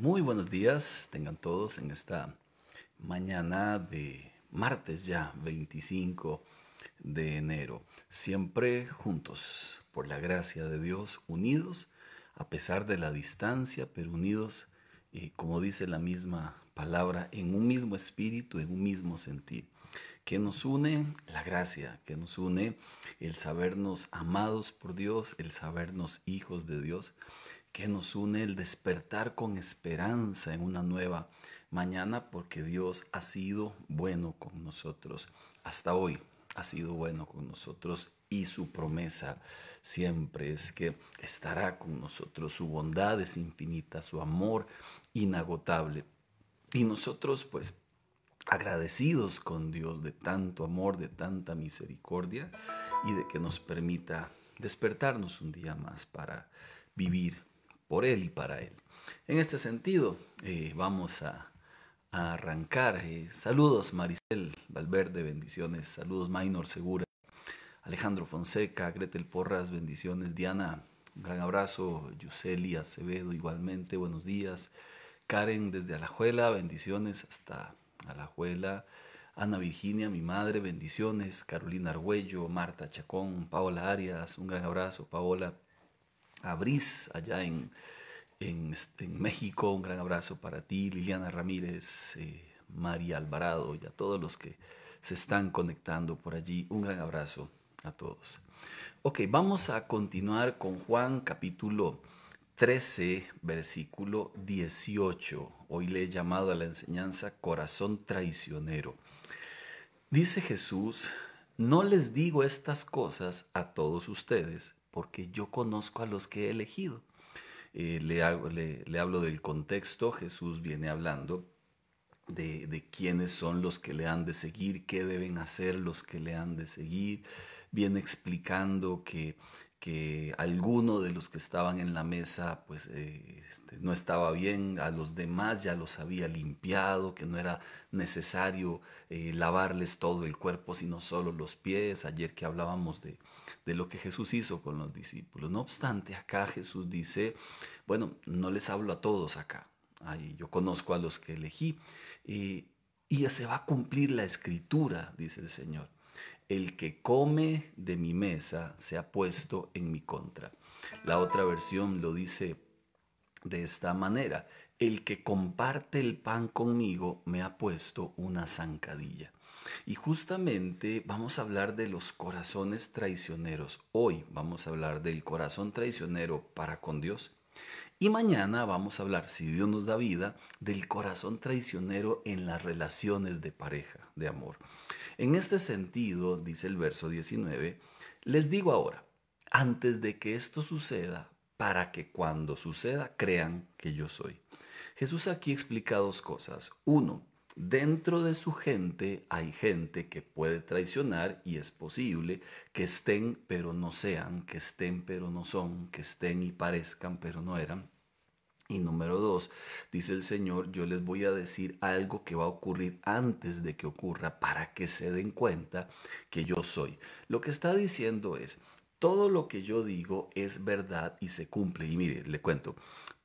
Muy buenos días, tengan todos en esta mañana de martes ya, 25 de enero. Siempre juntos, por la gracia de Dios, unidos, a pesar de la distancia, pero unidos, eh, como dice la misma palabra, en un mismo espíritu, en un mismo sentir. Que nos une la gracia, que nos une el sabernos amados por Dios, el sabernos hijos de Dios, que nos une el despertar con esperanza en una nueva mañana, porque Dios ha sido bueno con nosotros. Hasta hoy ha sido bueno con nosotros y su promesa siempre es que estará con nosotros. Su bondad es infinita, su amor inagotable. Y nosotros pues agradecidos con Dios de tanto amor, de tanta misericordia y de que nos permita despertarnos un día más para vivir por Él y para Él. En este sentido, eh, vamos a, arrancar. Eh, saludos Maricel Valverde, bendiciones. Saludos Maynor Segura, Alejandro Fonseca, Gretel Porras, bendiciones. Diana, un gran abrazo. Yuseli Acevedo, igualmente, buenos días. Karen desde Alajuela, bendiciones hasta Alajuela. Ana Virginia, mi madre, bendiciones. Carolina Argüello, Marta Chacón, Paola Arias, un gran abrazo, Paola abrís allá este, en, México. Un gran abrazo para ti, Liliana Ramírez, eh, María Alvarado y a todos los que se están conectando por allí. Un gran abrazo a todos. Ok, vamos a continuar con Juan capítulo 13, versículo 18. Hoy le he llamado a la enseñanza corazón traicionero. Dice Jesús, no les digo estas cosas a todos ustedes porque yo conozco a los que he elegido. Eh, le, hablo del contexto, Jesús viene hablando de, de, quiénes son los que le han de seguir, qué deben hacer los que le han de seguir, viene explicando que que alguno de los que estaban en la mesa pues eh, este, no estaba bien, a los demás ya los había limpiado, que no era necesario eh, lavarles todo el cuerpo, sino solo los pies. Ayer que hablábamos de, lo que Jesús hizo con los discípulos. No obstante, acá Jesús dice, bueno, no les hablo a todos acá, yo conozco a los que elegí, eh, y ya se va a cumplir la escritura, dice el Señor el que come de mi mesa se ha puesto en mi contra. La otra versión lo dice de esta manera, el que comparte el pan conmigo me ha puesto una zancadilla. Y justamente vamos a hablar de los corazones traicioneros. Hoy vamos a hablar del corazón traicionero para con Dios y mañana vamos a hablar, si Dios nos da vida, del corazón traicionero en las relaciones de pareja, de amor. En este sentido, dice el verso 19, les digo ahora, antes de que esto suceda, para que cuando suceda crean que yo soy. Jesús aquí explica dos cosas. Uno, Dentro de su gente hay gente que puede traicionar y es posible que estén pero no sean, que estén pero no son, que estén y parezcan pero no eran. Y número dos, dice el Señor, yo les voy a decir algo que va a ocurrir antes de que ocurra para que se den cuenta que yo soy. Lo que está diciendo es, todo lo que yo digo es verdad y se cumple. Y mire, le cuento,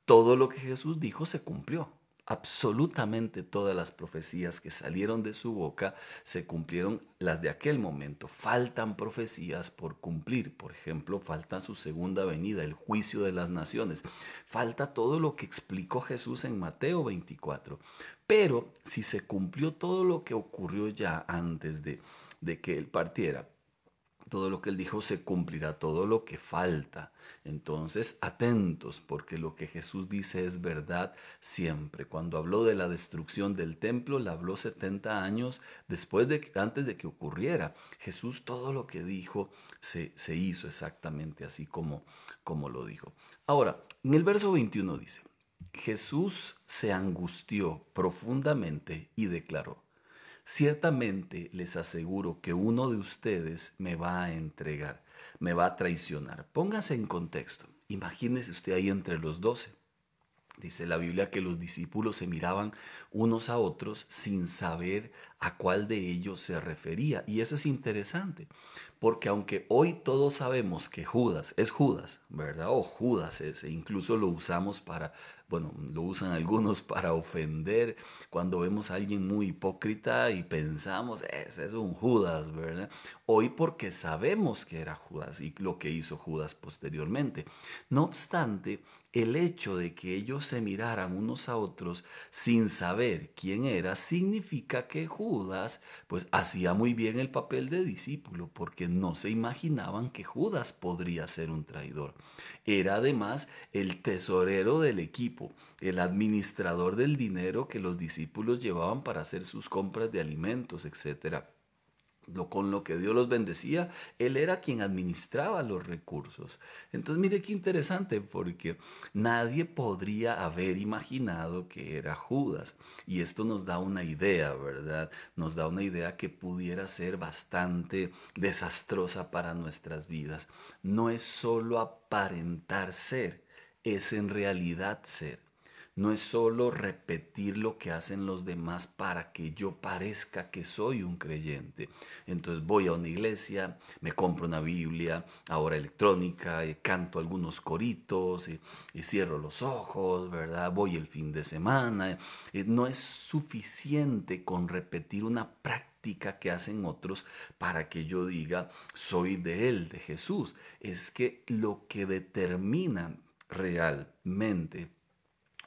todo lo que Jesús dijo se cumplió absolutamente todas las profecías que salieron de su boca se cumplieron las de aquel momento. Faltan profecías por cumplir. Por ejemplo, falta su segunda venida, el juicio de las naciones. Falta todo lo que explicó Jesús en Mateo 24. Pero si se cumplió todo lo que ocurrió ya antes de, de que él partiera, todo lo que él dijo se cumplirá, todo lo que falta. Entonces, atentos, porque lo que Jesús dice es verdad siempre. Cuando habló de la destrucción del templo, le habló 70 años después de, antes de que ocurriera. Jesús todo lo que dijo se, se hizo exactamente así como, como lo dijo. Ahora, en el verso 21 dice, Jesús se angustió profundamente y declaró, Ciertamente les aseguro que uno de ustedes me va a entregar, me va a traicionar. Póngase en contexto. Imagínese usted ahí entre los doce. Dice la Biblia que los discípulos se miraban unos a otros sin saber a cuál de ellos se refería. Y eso es interesante, porque aunque hoy todos sabemos que Judas es Judas, ¿verdad? O Judas es, e incluso lo usamos para, bueno, lo usan algunos para ofender cuando vemos a alguien muy hipócrita y pensamos, ese es un Judas, ¿verdad? Hoy porque sabemos que era Judas y lo que hizo Judas posteriormente. No obstante, el hecho de que ellos se miraran unos a otros sin saber quién era, significa que Judas Judas, pues hacía muy bien el papel de discípulo, porque no se imaginaban que Judas podría ser un traidor. Era además el tesorero del equipo, el administrador del dinero que los discípulos llevaban para hacer sus compras de alimentos, etcétera con lo que Dios los bendecía, Él era quien administraba los recursos. Entonces, mire qué interesante, porque nadie podría haber imaginado que era Judas. Y esto nos da una idea, ¿verdad? Nos da una idea que pudiera ser bastante desastrosa para nuestras vidas. No es solo aparentar ser, es en realidad ser no es solo repetir lo que hacen los demás para que yo parezca que soy un creyente. Entonces voy a una iglesia, me compro una Biblia, ahora electrónica, eh, canto algunos coritos y, eh, eh, cierro los ojos, ¿verdad? Voy el fin de semana. No es suficiente con repetir una práctica que hacen otros para que yo diga, soy de Él, de Jesús. Es que lo que determina realmente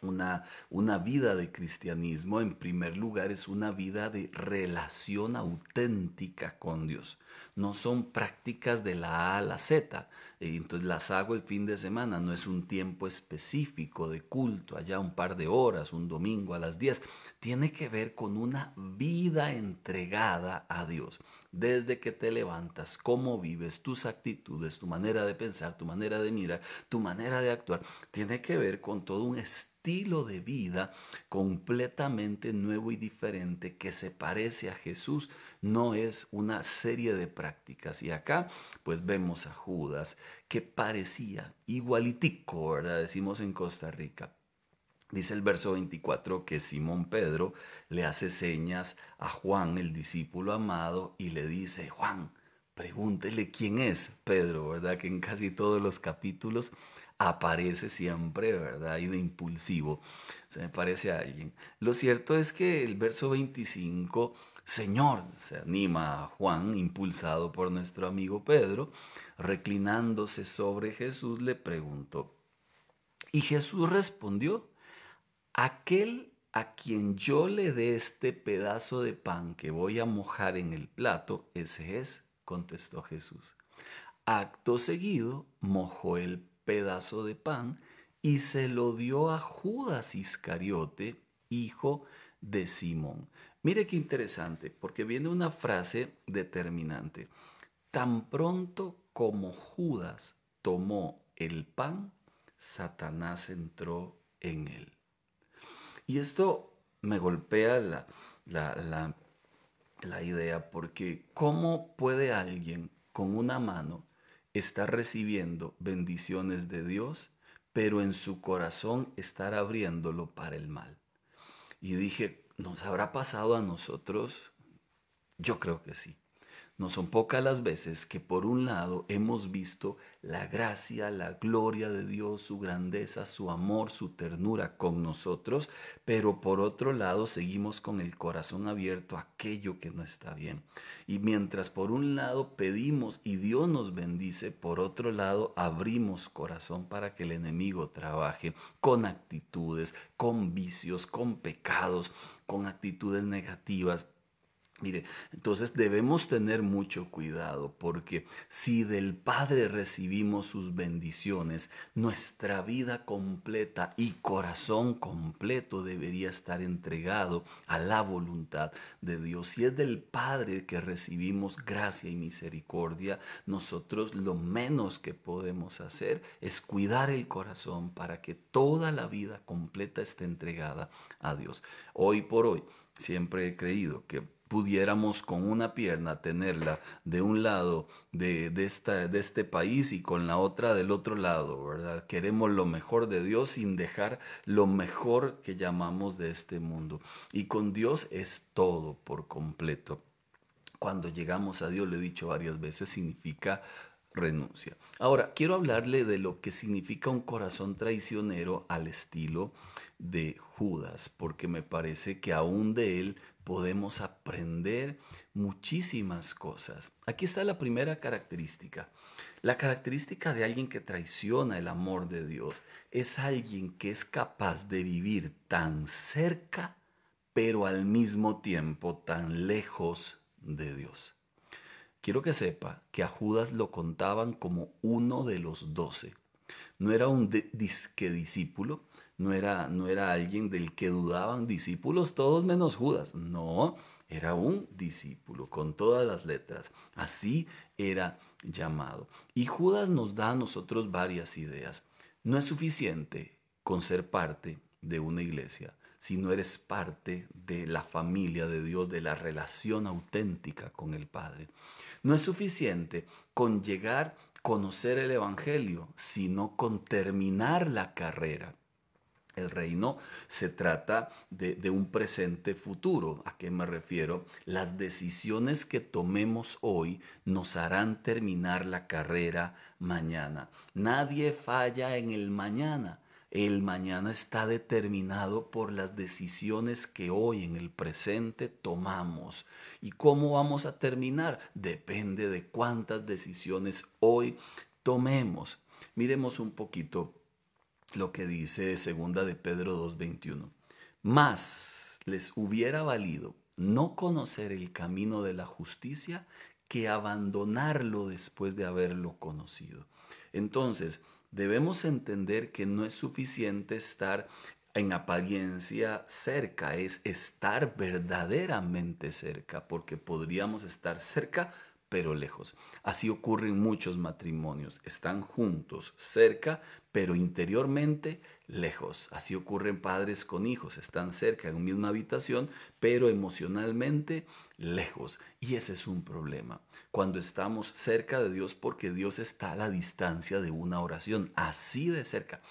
una, una vida de cristianismo, en primer lugar, es una vida de relación auténtica con Dios. No son prácticas de la A a la Z. Eh, entonces las hago el fin de semana, no es un tiempo específico de culto, allá un par de horas, un domingo a las 10. Tiene que ver con una vida entregada a Dios desde que te levantas, cómo vives, tus actitudes, tu manera de pensar, tu manera de mirar, tu manera de actuar, tiene que ver con todo un estilo de vida completamente nuevo y diferente que se parece a Jesús, no es una serie de prácticas. Y acá pues vemos a Judas que parecía igualitico, ¿verdad? Decimos en Costa Rica, Dice el verso 24 que Simón Pedro le hace señas a Juan, el discípulo amado, y le dice, Juan, pregúntele quién es Pedro, ¿verdad? Que en casi todos los capítulos aparece siempre, ¿verdad? Y de impulsivo, se me parece a alguien. Lo cierto es que el verso 25, Señor, se anima a Juan, impulsado por nuestro amigo Pedro, reclinándose sobre Jesús, le preguntó. Y Jesús respondió, aquel a quien yo le dé este pedazo de pan que voy a mojar en el plato, ese es, contestó Jesús. Acto seguido, mojó el pedazo de pan y se lo dio a Judas Iscariote, hijo de Simón. Mire qué interesante, porque viene una frase determinante. Tan pronto como Judas tomó el pan, Satanás entró en él. Y esto me golpea la, la idea porque ¿cómo puede alguien con una mano estar recibiendo bendiciones de Dios, pero en su corazón estar abriéndolo para el mal? Y dije, ¿nos habrá pasado a nosotros? Yo creo que sí. No son pocas las veces que por un lado hemos visto la gracia, la gloria de Dios, su grandeza, su amor, su ternura con nosotros, pero por otro lado seguimos con el corazón abierto a aquello que no está bien. Y mientras por un lado pedimos y Dios nos bendice, por otro lado abrimos corazón para que el enemigo trabaje con actitudes, con vicios, con pecados, con actitudes negativas Mire, entonces debemos tener mucho cuidado porque si del Padre recibimos sus bendiciones, nuestra vida completa y corazón completo debería estar entregado a la voluntad de Dios. Si es del Padre que recibimos gracia y misericordia, nosotros lo menos que podemos hacer es cuidar el corazón para que toda la vida completa esté entregada a Dios. Hoy por hoy, siempre he creído que pudiéramos con una pierna tenerla de un lado de, esta, de este país y con la otra del otro lado, ¿verdad? Queremos lo mejor de Dios sin dejar lo mejor que llamamos de este mundo. Y con Dios es todo por completo. Cuando llegamos a Dios, le he dicho varias veces, significa renuncia. Ahora, quiero hablarle de lo que significa un corazón traicionero al estilo de Judas, porque me parece que aún de él podemos aprender muchísimas cosas. Aquí está la primera característica. La característica de alguien que traiciona el amor de Dios es alguien que es capaz de vivir tan cerca, pero al mismo tiempo tan lejos de Dios. Quiero que sepa que a Judas lo contaban como uno de los doce. No era un disque discípulo, no era, no era alguien del que dudaban discípulos todos menos Judas, no, era un discípulo con todas las letras, así era llamado. Y Judas nos da a nosotros varias ideas. No es suficiente con ser parte de una iglesia, si no eres parte de la familia de Dios, de la relación auténtica con el Padre. No es suficiente con llegar, conocer el Evangelio, sino con terminar la carrera el reino se trata de, un presente futuro. ¿A qué me refiero? Las decisiones que tomemos hoy nos harán terminar la carrera mañana. Nadie falla en el mañana. El mañana está determinado por las decisiones que hoy en el presente tomamos. ¿Y cómo vamos a terminar? Depende de cuántas decisiones hoy tomemos. Miremos un poquito lo que dice segunda de Pedro 2.21. Más les hubiera valido no conocer el camino de la justicia que abandonarlo después de haberlo conocido. Entonces, debemos entender que no es suficiente estar en apariencia cerca, es estar verdaderamente cerca, porque podríamos estar cerca, pero lejos. Así ocurren muchos matrimonios. Están juntos, cerca, pero interiormente lejos. Así ocurren padres con hijos. Están cerca, en una misma habitación, pero emocionalmente lejos. Y ese es un problema. Cuando estamos cerca de Dios, porque Dios está a la distancia de una oración, así de cerca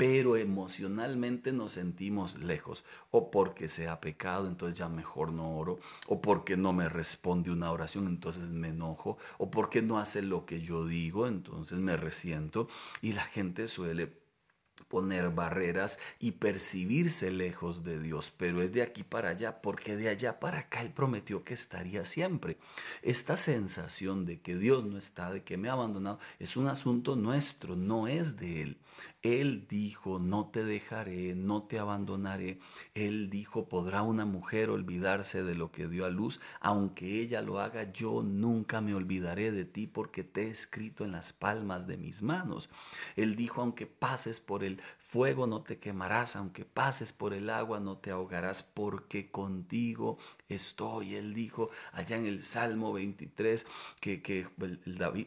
pero emocionalmente nos sentimos lejos, o porque se ha pecado, entonces ya mejor no oro, o porque no me responde una oración, entonces me enojo, o porque no hace lo que yo digo, entonces me resiento, y la gente suele poner barreras y percibirse lejos de Dios, pero es de aquí para allá, porque de allá para acá Él prometió que estaría siempre. Esta sensación de que Dios no está, de que me ha abandonado, es un asunto nuestro, no es de Él. Él dijo, no te dejaré, no te abandonaré. Él dijo, ¿podrá una mujer olvidarse de lo que dio a luz? Aunque ella lo haga, yo nunca me olvidaré de ti porque te he escrito en las palmas de mis manos. Él dijo, aunque pases por el fuego, no te quemarás, aunque pases por el agua, no te ahogarás, porque contigo estoy. Él dijo allá en el Salmo 23 que, que David,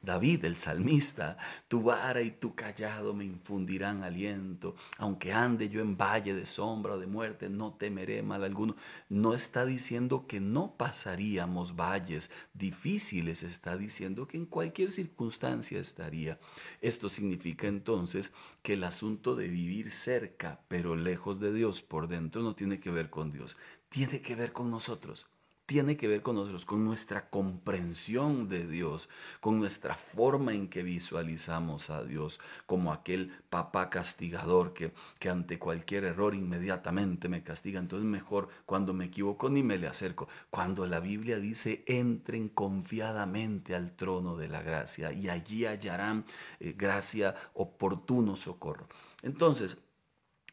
David, el salmista, tu vara y tu callado me infundirán aliento. Aunque ande yo en valle de sombra o de muerte, no temeré mal alguno. No está diciendo que no pasaríamos valles difíciles, está diciendo que en cualquier circunstancia estaría. Esto significa entonces que el asunto de vivir cerca, pero lejos de Dios por dentro, no tiene que ver con Dios, tiene que ver con nosotros tiene que ver con nosotros, con nuestra comprensión de Dios, con nuestra forma en que visualizamos a Dios como aquel papá castigador que, que ante cualquier error inmediatamente me castiga. Entonces mejor cuando me equivoco ni me le acerco. Cuando la Biblia dice, entren confiadamente al trono de la gracia y allí hallarán eh, gracia, oportuno socorro. Entonces,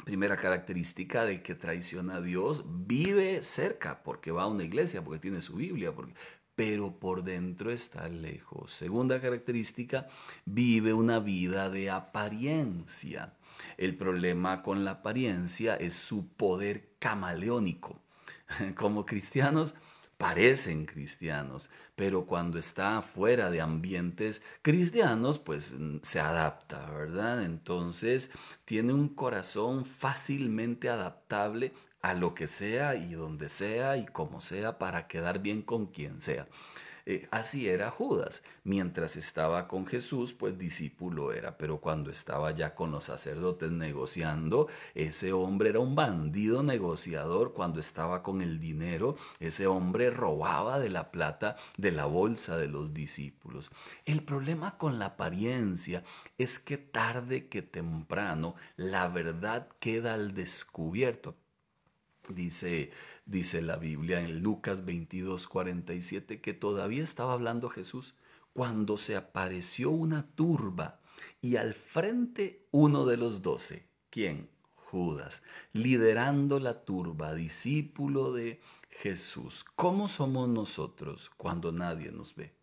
Primera característica de que traiciona a Dios, vive cerca porque va a una iglesia, porque tiene su Biblia, porque, pero por dentro está lejos. Segunda característica, vive una vida de apariencia. El problema con la apariencia es su poder camaleónico. Como cristianos, parecen cristianos, pero cuando está fuera de ambientes cristianos, pues mm, se adapta, ¿verdad? Entonces tiene un corazón fácilmente adaptable a lo que sea y donde sea y como sea para quedar bien con quien sea. Eh, así era Judas. Mientras estaba con Jesús, pues discípulo era, pero cuando estaba ya con los sacerdotes negociando, ese hombre era un bandido negociador. Cuando estaba con el dinero, ese hombre robaba de la plata de la bolsa de los discípulos. El problema con la apariencia es que tarde que temprano la verdad queda al descubierto. Dice, dice la Biblia en Lucas 22, 47 que todavía estaba hablando Jesús cuando se apareció una turba y al frente uno de los doce. ¿Quién? Judas, liderando la turba, discípulo de Jesús. ¿Cómo somos nosotros cuando nadie nos ve?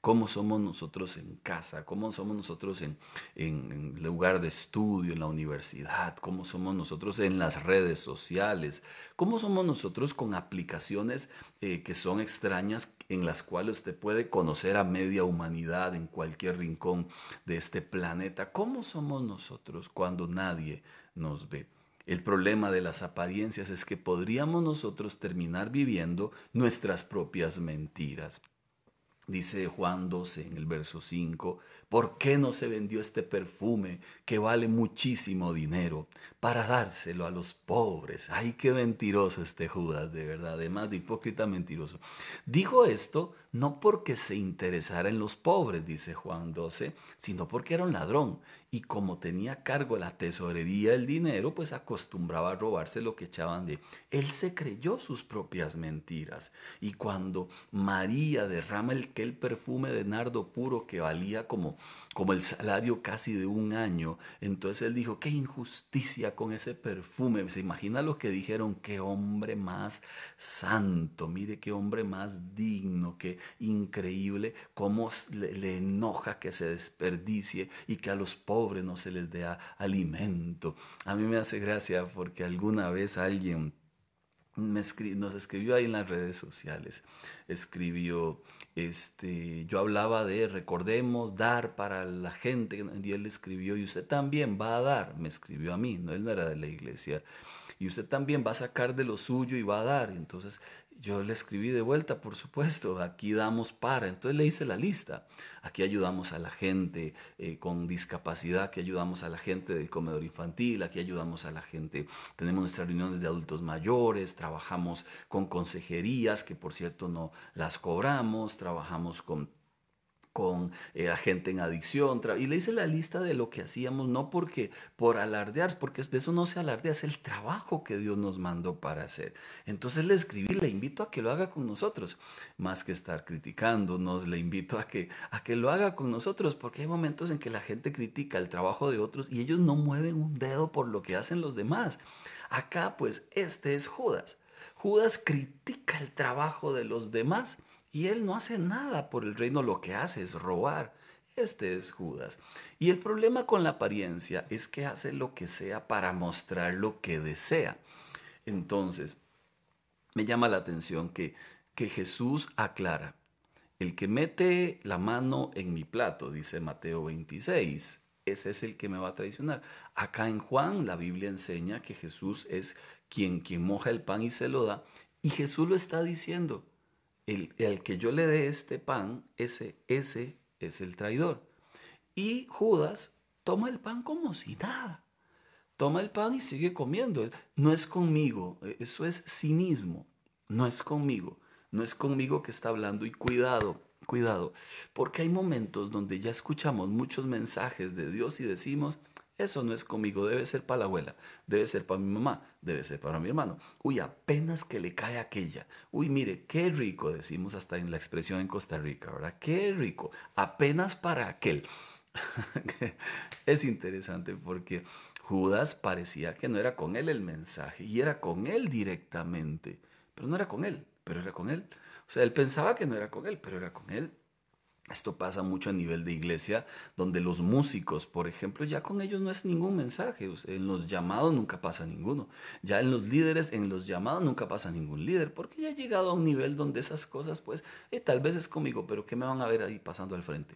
cómo somos nosotros en casa, cómo somos nosotros en, en, lugar de estudio, en la universidad, cómo somos nosotros en las redes sociales, cómo somos nosotros con aplicaciones eh, que son extrañas en las cuales usted puede conocer a media humanidad en cualquier rincón de este planeta, cómo somos nosotros cuando nadie nos ve. El problema de las apariencias es que podríamos nosotros terminar viviendo nuestras propias mentiras. Dice Juan 12 en el verso 5, ¿por qué no se vendió este perfume que vale muchísimo dinero para dárselo a los pobres? Ay, qué mentiroso este Judas, de verdad, además de hipócrita mentiroso. Dijo esto no porque se interesara en los pobres, dice Juan 12, sino porque era un ladrón y como tenía cargo la tesorería del dinero, pues acostumbraba a robarse lo que echaban de él. se creyó sus propias mentiras y cuando María derrama el perfume de nardo puro que valía como, como el salario casi de un año, entonces él dijo, qué injusticia con ese perfume. ¿Se imagina lo que dijeron? Qué hombre más santo, mire qué hombre más digno, qué increíble, cómo le, le enoja que se desperdicie y que a los pobres no se les dé alimento. A mí me hace gracia porque alguna vez alguien me nos escribió ahí en las redes sociales, escribió, este, yo hablaba de, recordemos, dar para la gente, y él escribió, y usted también va a dar, me escribió a mí, no, él no era de la iglesia, y usted también va a sacar de lo suyo y va a dar, entonces yo le escribí de vuelta, por supuesto, aquí damos para. Entonces le hice la lista. Aquí ayudamos a la gente eh, con discapacidad, aquí ayudamos a la gente del comedor infantil, aquí ayudamos a la gente, tenemos nuestras reuniones de adultos mayores, trabajamos con consejerías, que por cierto no las cobramos, trabajamos con con eh, gente en adicción. Y le hice la lista de lo que hacíamos, no porque por alardear, porque de eso no se alardea, es el trabajo que Dios nos mandó para hacer. Entonces le escribí, le invito a que lo haga con nosotros, más que estar criticándonos, le invito a que, a que lo haga con nosotros, porque hay momentos en que la gente critica el trabajo de otros y ellos no mueven un dedo por lo que hacen los demás. Acá pues este es Judas. Judas critica el trabajo de los demás y él no hace nada por el reino, lo que hace es robar. Este es Judas. Y el problema con la apariencia es que hace lo que sea para mostrar lo que desea. Entonces, me llama la atención que, que Jesús aclara, el que mete la mano en mi plato, dice Mateo 26, ese es el que me va a traicionar. Acá en Juan la Biblia enseña que Jesús es quien, quien moja el pan y se lo da. Y Jesús lo está diciendo el, que yo le dé este pan, ese, ese es el traidor. Y Judas toma el pan como si nada. Toma el pan y sigue comiendo. No es conmigo, e, eso es cinismo. No es conmigo, no es conmigo que está hablando y cuidado, cuidado, porque hay momentos donde ya escuchamos muchos mensajes de Dios y decimos, eso no es conmigo, debe ser para la abuela, debe ser para mi mamá, debe ser para mi hermano. Uy, apenas que le cae aquella. Uy, mire, qué rico, decimos hasta en la expresión en Costa Rica, ¿verdad? Qué rico, apenas para aquel. es interesante porque Judas parecía que no era con él el mensaje y era con él directamente, pero no era con él, pero era con él. O sea, él pensaba que no era con él, pero era con él. Esto pasa mucho a nivel de iglesia, donde los músicos, por ejemplo, ya con ellos no es ningún mensaje. En los llamados nunca pasa ninguno. Ya en los líderes, en los llamados nunca pasa ningún líder, porque ya he llegado a un nivel donde esas cosas, pues, eh, tal vez es conmigo, pero ¿qué me van a ver ahí pasando al frente?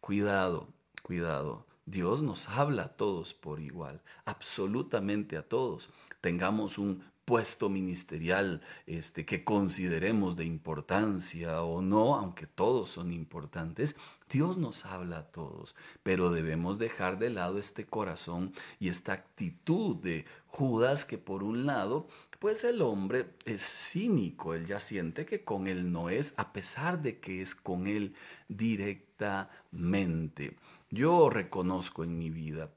Cuidado, cuidado. Dios nos habla a todos por igual, absolutamente a todos. Tengamos un puesto ministerial este, que consideremos de importancia o no, aunque todos son importantes, Dios nos habla a todos, pero debemos dejar de lado este corazón y esta actitud de Judas que por un lado pues el hombre es cínico, él ya siente que con él no es, a pesar de que es con él directamente. Yo reconozco en mi vida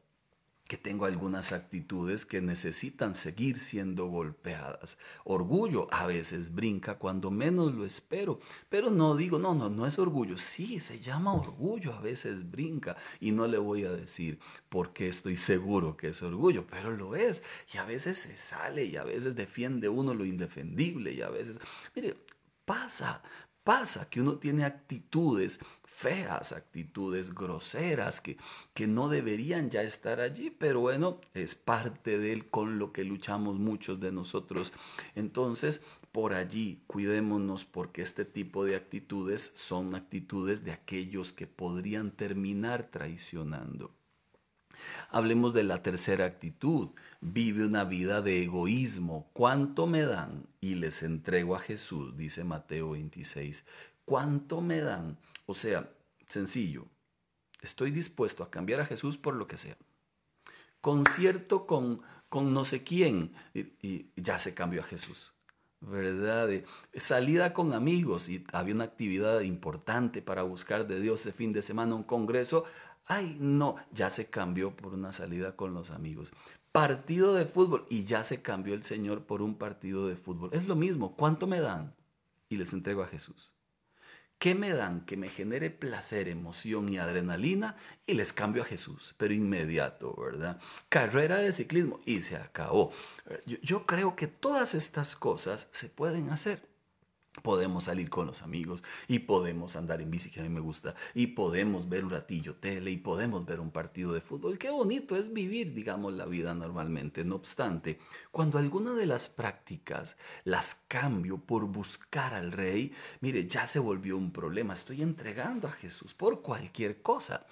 que tengo algunas actitudes que necesitan seguir siendo golpeadas. Orgullo a veces brinca cuando menos lo espero, pero no digo, no, no, no es orgullo. Sí, se llama orgullo, a veces brinca y no le voy a decir porque estoy seguro que es orgullo, pero lo es. Y a veces se sale y a veces defiende uno lo indefendible y a veces, mire, pasa, pasa que uno tiene actitudes feas, actitudes groseras que, que no deberían ya estar allí, pero bueno, es parte de él con lo que luchamos muchos de nosotros. Entonces, por allí, cuidémonos porque este tipo de actitudes son actitudes de aquellos que podrían terminar traicionando. Hablemos de la tercera actitud. Vive una vida de egoísmo. ¿Cuánto me dan? Y les entrego a Jesús, dice Mateo 26. ¿Cuánto me dan? O sea, sencillo. Estoy dispuesto a cambiar a Jesús por lo que sea. Concierto con, con no sé quién. Y, ya se cambió a Jesús. ¿verdad? Eh, salida con amigos y había una actividad importante para buscar de Dios ese fin de semana, un congreso, Ay, no, ya se cambió por una salida con los amigos. Partido de fútbol y ya se cambió el Señor por un partido de fútbol. Es lo mismo, ¿cuánto me dan? Y les entrego a Jesús. ¿Qué me dan que me genere placer, emoción y adrenalina? Y les cambio a Jesús, pero inmediato, ¿verdad? Carrera de ciclismo y se acabó. Yo, creo que todas estas cosas se pueden hacer. Podemos salir con los amigos y podemos andar en bici, que a mí me gusta, y podemos ver un ratillo tele y podemos ver un partido de fútbol. Qué bonito es vivir, digamos, la vida normalmente. No obstante, cuando alguna de las prácticas las cambio por buscar al rey, mire, ya se volvió un problema. Estoy entregando a Jesús por cualquier cosa.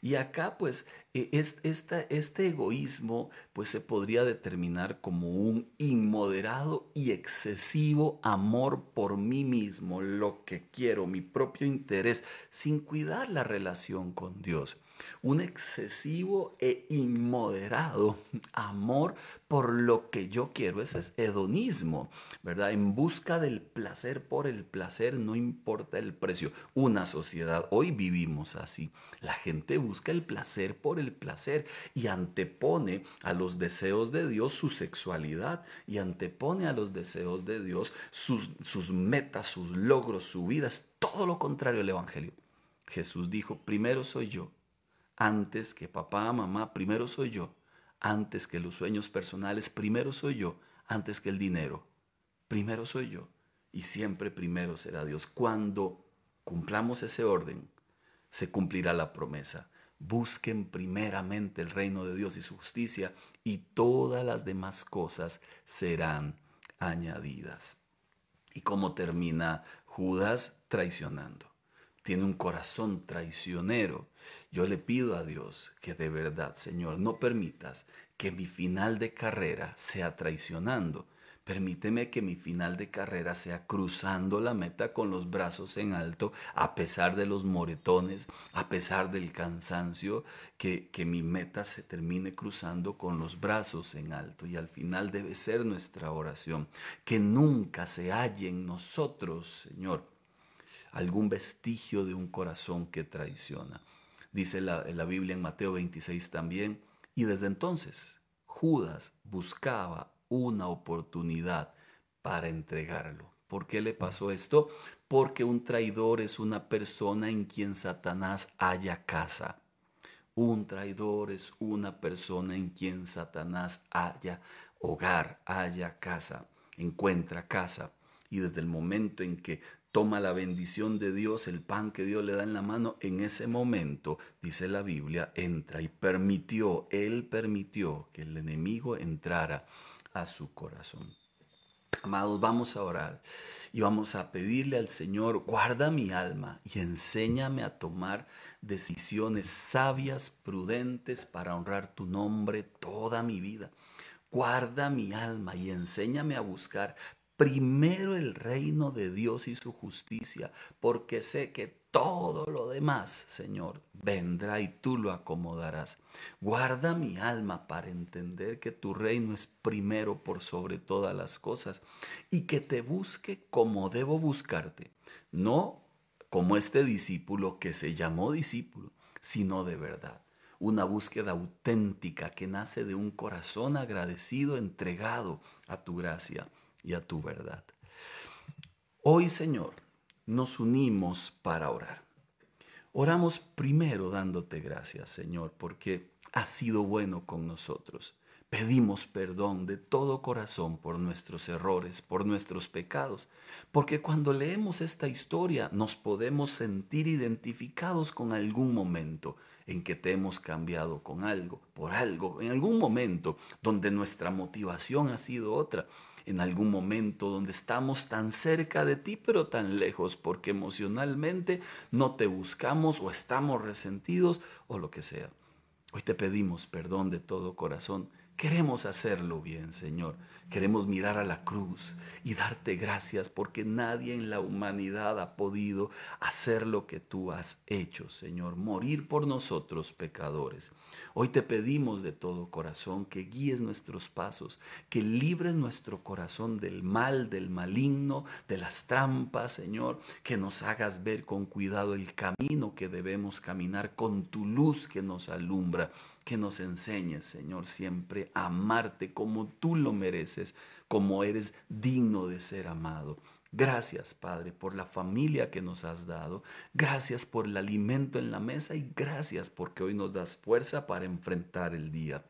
Y acá, pues, este, este egoísmo pues se podría determinar como un inmoderado y excesivo amor por mí mismo, lo que quiero, mi propio interés, sin cuidar la relación con Dios un excesivo e inmoderado amor por lo que yo quiero. Ese es hedonismo, ¿verdad? En busca del placer por el placer, no importa el precio. Una sociedad, hoy vivimos así. La gente busca el placer por el placer y antepone a los deseos de Dios su sexualidad y antepone a los deseos de Dios sus, metas, sus logros, su vida. todo lo contrario al Evangelio. Jesús dijo, primero soy yo antes que papá, mamá, primero soy yo, antes que los sueños personales, primero soy yo, antes que el dinero, primero soy yo y siempre primero será Dios. Cuando cumplamos ese orden, se cumplirá la promesa. Busquen primeramente el reino de Dios y su justicia y todas las demás cosas serán añadidas. ¿Y cómo termina Judas traicionando? tiene un corazón traicionero. Yo le pido a Dios que de verdad, Señor, no permitas que mi final de carrera sea traicionando. Permíteme que mi final de carrera sea cruzando la meta con los brazos en alto, a pesar de los moretones, a pesar del cansancio, que, que mi meta se termine cruzando con los brazos en alto. Y al final debe ser nuestra oración, que nunca se halle en nosotros, Señor, algún vestigio de un corazón que traiciona. Dice la, Biblia en Mateo 26 también, y desde entonces Judas buscaba una oportunidad para entregarlo. ¿Por qué le pasó esto? Porque un traidor es una persona en quien Satanás haya casa. Un traidor es una persona en quien Satanás haya hogar, haya casa, encuentra casa. Y desde el momento en que toma la bendición de Dios, el pan que Dios le da en la mano, en ese momento, dice la Biblia, entra y permitió, él permitió que el enemigo entrara a su corazón. Amados, vamos a orar y vamos a pedirle al Señor, guarda mi alma y enséñame a tomar decisiones sabias, prudentes para honrar tu nombre toda mi vida. Guarda mi alma y enséñame a buscar primero el reino de Dios y su justicia, porque sé que todo lo demás, Señor, vendrá y tú lo acomodarás. Guarda mi alma para entender que tu reino es primero por sobre todas las cosas y que te busque como debo buscarte, no como este discípulo que se llamó discípulo, sino de verdad. Una búsqueda auténtica que nace de un corazón agradecido, entregado a tu gracia y a tu verdad. Hoy, Señor, nos unimos para orar. Oramos primero dándote gracias, Señor, porque has sido bueno con nosotros. Pedimos perdón de todo corazón por nuestros errores, por nuestros pecados, porque cuando leemos esta historia nos podemos sentir identificados con algún momento en que te hemos cambiado con algo, por algo, en algún momento donde nuestra motivación ha sido otra en algún momento donde estamos tan cerca de ti pero tan lejos porque emocionalmente no te buscamos o estamos resentidos o lo que sea. Hoy te pedimos perdón de todo corazón Queremos hacerlo bien, Señor. Queremos mirar a la cruz y darte gracias porque nadie en la humanidad ha podido hacer lo que tú has hecho, Señor, morir por nosotros pecadores. Hoy te pedimos de todo corazón que guíes nuestros pasos, que libres nuestro corazón del mal, del maligno, de las trampas, Señor, que nos hagas ver con cuidado el camino que debemos caminar con tu luz que nos alumbra que nos enseñes, Señor, siempre a amarte como tú lo mereces, como eres digno de ser amado. Gracias, Padre, por la familia que nos has dado. Gracias por el alimento en la mesa y gracias porque hoy nos das fuerza para enfrentar el día.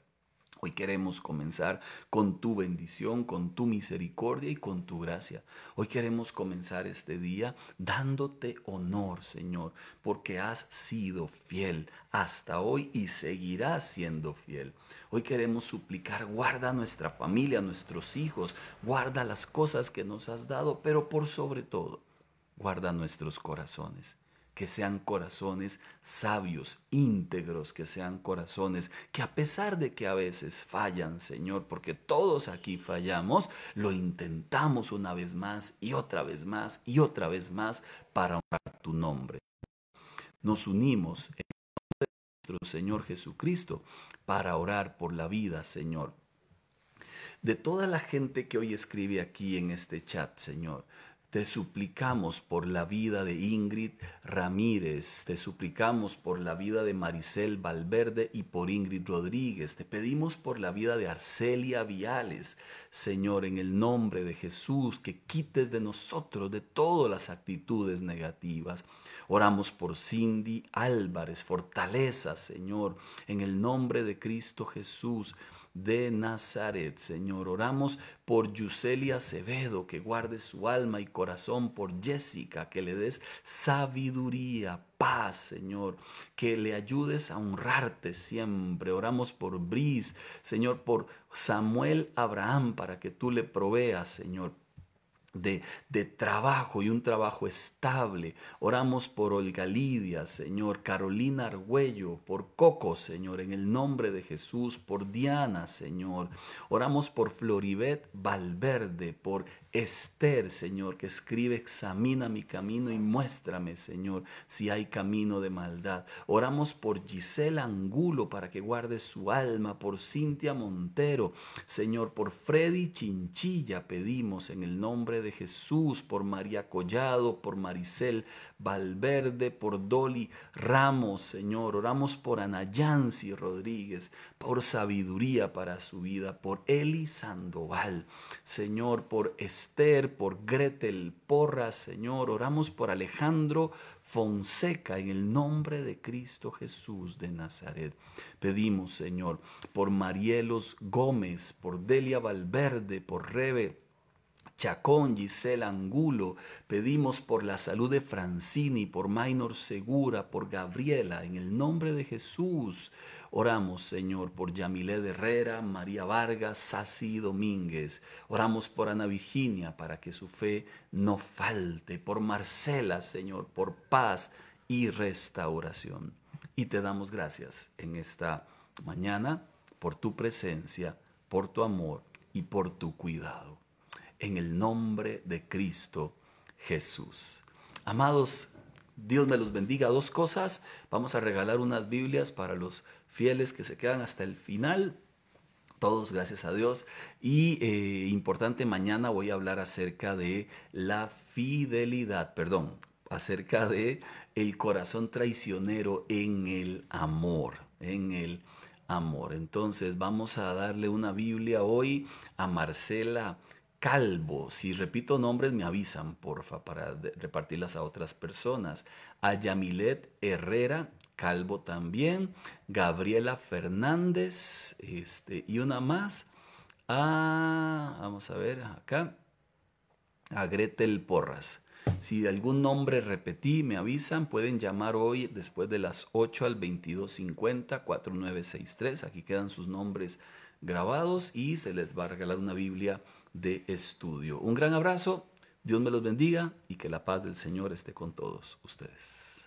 Hoy queremos comenzar con tu bendición, con tu misericordia y con tu gracia. Hoy queremos comenzar este día dándote honor, Señor, porque has sido fiel hasta hoy y seguirás siendo fiel. Hoy queremos suplicar, guarda nuestra familia, nuestros hijos, guarda las cosas que nos has dado, pero por sobre todo, guarda nuestros corazones que sean corazones sabios, íntegros, que sean corazones que a pesar de que a veces fallan, Señor, porque todos aquí fallamos, lo intentamos una vez más y otra vez más y otra vez más para honrar tu nombre. Nos unimos en el nombre de nuestro Señor Jesucristo para orar por la vida, Señor. De toda la gente que hoy escribe aquí en este chat, Señor, te suplicamos por la vida de Ingrid Ramírez, te suplicamos por la vida de Maricel Valverde y por Ingrid Rodríguez, te pedimos por la vida de Arcelia Viales, Señor, en el nombre de Jesús, que quites de nosotros de todas las actitudes negativas. Oramos por Cindy Álvarez, fortaleza, Señor, en el nombre de Cristo Jesús de Nazaret. Señor, oramos por Yuselia Acevedo, que guarde su alma y corazón, por Jessica, que le des sabiduría, paz, Señor, que le ayudes a honrarte siempre. Oramos por Bris, Señor, por Samuel Abraham, para que tú le proveas, Señor, de, trabajo y un trabajo estable. Oramos por Olga Lidia, Señor, Carolina Argüello, por Coco, Señor, en el nombre de Jesús, por Diana, Señor. Oramos por Floribet Valverde, por Esther, Señor, que escribe, examina mi camino y muéstrame, Señor, si hay camino de maldad. Oramos por Gisela Angulo para que guarde su alma, por Cintia Montero, Señor, por Freddy Chinchilla pedimos en el nombre de de Jesús, por María Collado, por Maricel Valverde, por Dolly Ramos, Señor. Oramos por Anayansi Rodríguez, por sabiduría para su vida, por Eli Sandoval, Señor, por Esther, por Gretel Porra Señor. Oramos por Alejandro Fonseca en el nombre de Cristo Jesús de Nazaret. Pedimos, Señor, por Marielos Gómez, por Delia Valverde, por Rebe Chacón, Gisela Angulo. Pedimos por la salud de Francini, por Maynor Segura, por Gabriela, en el nombre de Jesús. Oramos, Señor, por Yamilé Herrera, María Vargas, Sassi Domínguez. Oramos por Ana Virginia para que su fe no falte, por Marcela, Señor, por paz y restauración. Y te damos gracias en esta mañana por tu presencia, por tu amor y por tu cuidado en el nombre de Cristo Jesús. Amados, Dios me los bendiga. Dos cosas. Vamos a regalar unas Biblias para los fieles que se quedan hasta el final. Todos, gracias a Dios. Y eh, importante, mañana voy a hablar acerca de la fidelidad, perdón, acerca de el corazón traicionero en el amor, en el amor. Entonces vamos a darle una Biblia hoy a Marcela Calvo. Si repito nombres, me avisan, porfa, para repartirlas a otras personas. A Yamilet Herrera, Calvo también. Gabriela Fernández, este, y una más. vamos a ver, acá. A Gretel Porras. Si algún nombre repetí, me avisan, pueden llamar hoy después de las 8 al 2250-4963. Aquí quedan sus nombres grabados y se les va a regalar una Biblia de estudio. Un gran abrazo, Dios me los bendiga y que la paz del Señor esté con todos ustedes.